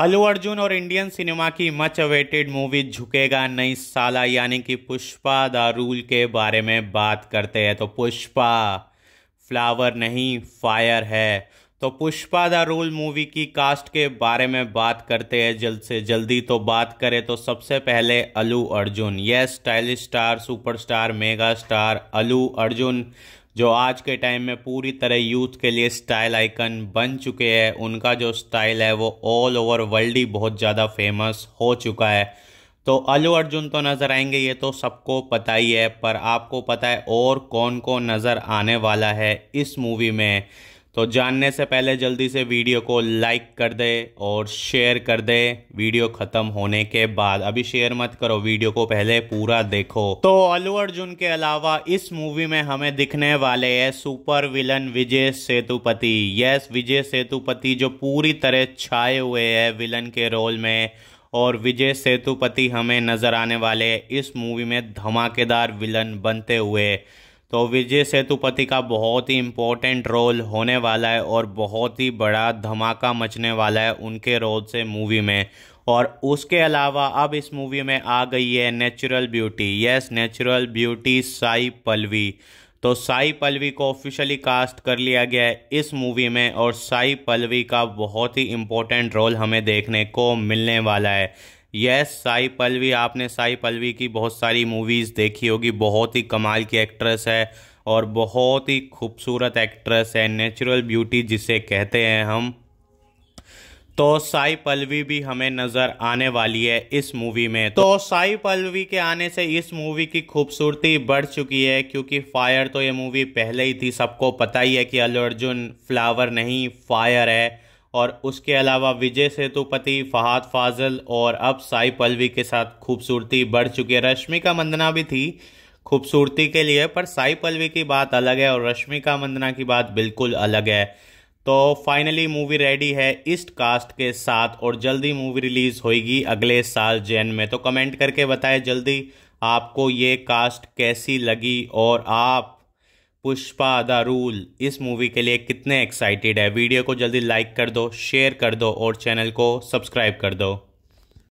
अलू अर्जुन और Indian cinema की मच अवेटेड मूवी झुकेगा नई साला यानी कि पुष्पा द रूल के बारे में बात करते हैं तो पुष्पा फ्लावर नहीं फायर है तो पुष्पा द रूल मूवी की कास्ट के बारे में बात करते हैं जल्द से जल्दी तो बात करें तो सबसे पहले Allu Arjun yes stylish star superstar mega star Allu Arjun जो आज के टाइम में पूरी तरह यूथ के लिए स्टाइल आइकन बन चुके हैं उनका जो स्टाइल है वो ऑल ओवर वर्ल्ड ही बहुत ज़्यादा फेमस हो चुका है तो अलू अर्जुन तो नज़र आएंगे ये तो सबको पता ही है पर आपको पता है और कौन कौन नज़र आने वाला है इस मूवी में तो जानने से पहले जल्दी से वीडियो को लाइक कर दे और शेयर कर दे वीडियो ख़त्म होने के बाद अभी शेयर मत करो वीडियो को पहले पूरा देखो तो अलू अर्जुन के अलावा इस मूवी में हमें दिखने वाले है super villain Vijay Sethupathi yes Vijay Sethupathi जो पूरी तरह छाए हुए है विलन के रोल में और विजय सेतुपति हमें नज़र आने वाले इस मूवी में धमाकेदार विलन बनते हुए तो विजय सेतुपति का बहुत ही इम्पोर्टेंट रोल होने वाला है और बहुत ही बड़ा धमाका मचने वाला है उनके रोल से मूवी में और उसके अलावा अब इस मूवी में आ गई है natural beauty yes natural beauty Sai Pallavi तो साई पलवी को ऑफिशियली कास्ट कर लिया गया है इस मूवी में और साई पलवी का बहुत ही इम्पोर्टेंट रोल हमें देखने को मिलने वाला है यस साई पलवी आपने साई पलवी की बहुत सारी मूवीज़ देखी होगी बहुत ही कमाल की एक्ट्रेस है और बहुत ही खूबसूरत एक्ट्रेस है नेचुरल ब्यूटी जिसे कहते हैं हम तो साई पलवी भी हमें नज़र आने वाली है इस मूवी में तो साई पलवी के आने से इस मूवी की खूबसूरती बढ़ चुकी है क्योंकि फायर तो ये मूवी पहले ही थी सबको पता ही है कि अलू अर्जुन फ्लावर नहीं फायर है और उसके अलावा विजय सेतुपति फहाद फाजल और अब साई पलवी के साथ खूबसूरती बढ़ चुकी है रश्मिका मंदना भी थी खूबसूरती के लिए पर साई पलवी की बात अलग है और रश्मिका मंदना की बात बिल्कुल अलग है तो फाइनली मूवी रेडी है ईस्ट कास्ट के साथ और जल्दी मूवी रिलीज़ होगी अगले साल जैन में तो कमेंट करके बताएं जल्दी आपको ये कास्ट कैसी लगी और आप पुष्पा द रूल इस मूवी के लिए कितने एक्साइटेड है वीडियो को जल्दी लाइक कर दो शेयर कर दो और चैनल को सब्सक्राइब कर दो